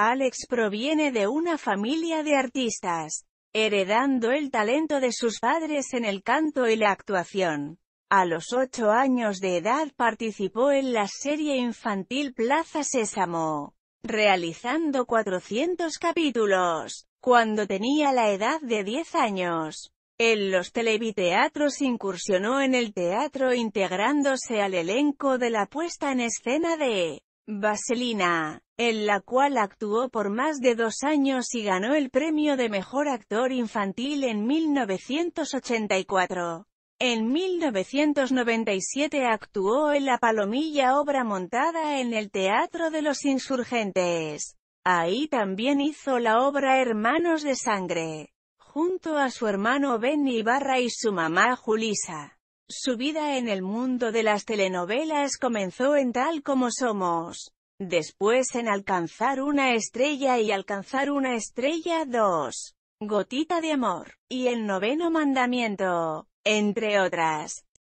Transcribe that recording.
Alex proviene de una familia de artistas, heredando el talento de sus padres en el canto y la actuación. A los ocho años de edad participó en la serie infantil Plaza Sésamo, realizando 400 capítulos, cuando tenía la edad de 10 años. En los televiteatros incursionó en el teatro integrándose al elenco de la puesta en escena de Vaselina en la cual actuó por más de dos años y ganó el premio de Mejor Actor Infantil en 1984. En 1997 actuó en La Palomilla obra montada en el Teatro de los Insurgentes. Ahí también hizo la obra Hermanos de Sangre, junto a su hermano Ben Ibarra y su mamá Julisa. Su vida en el mundo de las telenovelas comenzó en Tal Como Somos, Después en alcanzar una estrella y alcanzar una estrella 2. Gotita de amor. Y el noveno mandamiento. Entre otras.